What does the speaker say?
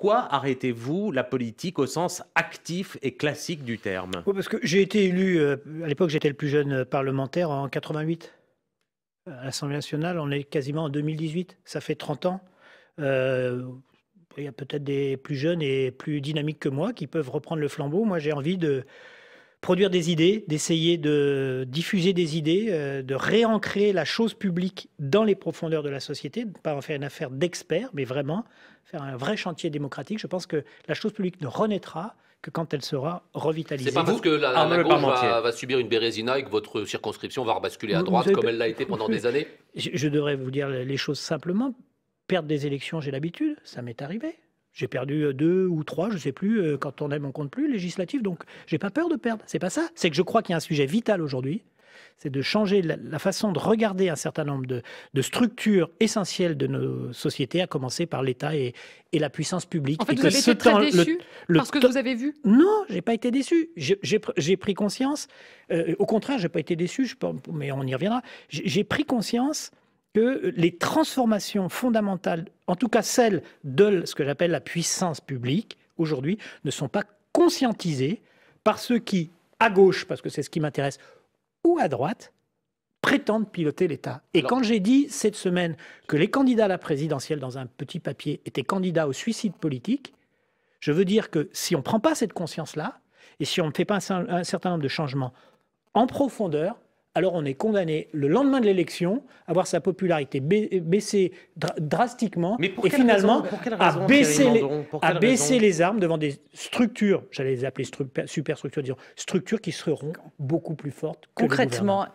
pourquoi arrêtez-vous la politique au sens actif et classique du terme Parce que j'ai été élu, euh, à l'époque j'étais le plus jeune parlementaire en 88. À l'Assemblée nationale, on est quasiment en 2018, ça fait 30 ans. Euh, il y a peut-être des plus jeunes et plus dynamiques que moi qui peuvent reprendre le flambeau. Moi j'ai envie de produire des idées, d'essayer de diffuser des idées, euh, de réancrer la chose publique dans les profondeurs de la société, de ne pas en faire une affaire d'experts, mais vraiment faire un vrai chantier démocratique. Je pense que la chose publique ne renaîtra que quand elle sera revitalisée. C'est pas parce que la, la, gauche va, subir une bérésina et que votre circonscription va rebasculer à droite comme elle l'a été pendant des années je devrais vous dire les choses simplement. Perdre des élections, j'ai l'habitude, ça m'est arrivé. J'ai perdu euh, deux ou trois, je ne sais plus, euh, quand on aime mon compte plus, législatif. Donc, j'ai pas peur de perdre. C'est pas ça. C'est que je crois qu'il y a un sujet vital aujourd'hui. C'est de changer la, façon de regarder un certain nombre de, structures essentielles de nos sociétés, à commencer par l'État et, la puissance publique. En fait, et vous que avez été déçu que vous avez vu Non, j'ai pas été déçu. J'ai pris conscience. Euh, au contraire, j'ai pas été déçu. Je, mais on y reviendra. J'ai pris conscience que les transformations fondamentales, en tout cas celles de ce que j'appelle la puissance publique aujourd'hui, ne sont pas conscientisées par ceux qui, à gauche, parce que c'est ce qui m'intéresse, ou à droite, prétendent piloter l'État. Et quand j'ai dit cette semaine que les candidats à la présidentielle, dans un petit papier, étaient candidats au suicide politique, je veux dire que si on ne prend pas cette conscience-là, et si on ne fait pas un certain nombre de changements en profondeur, alors on est condamné le lendemain de l'élection à voir sa popularité baisser drastiquement et finalement à baisser, les, armes devant des structures, j'allais les appeler superstructures, disons, structures qui seront beaucoup plus fortes concrètement.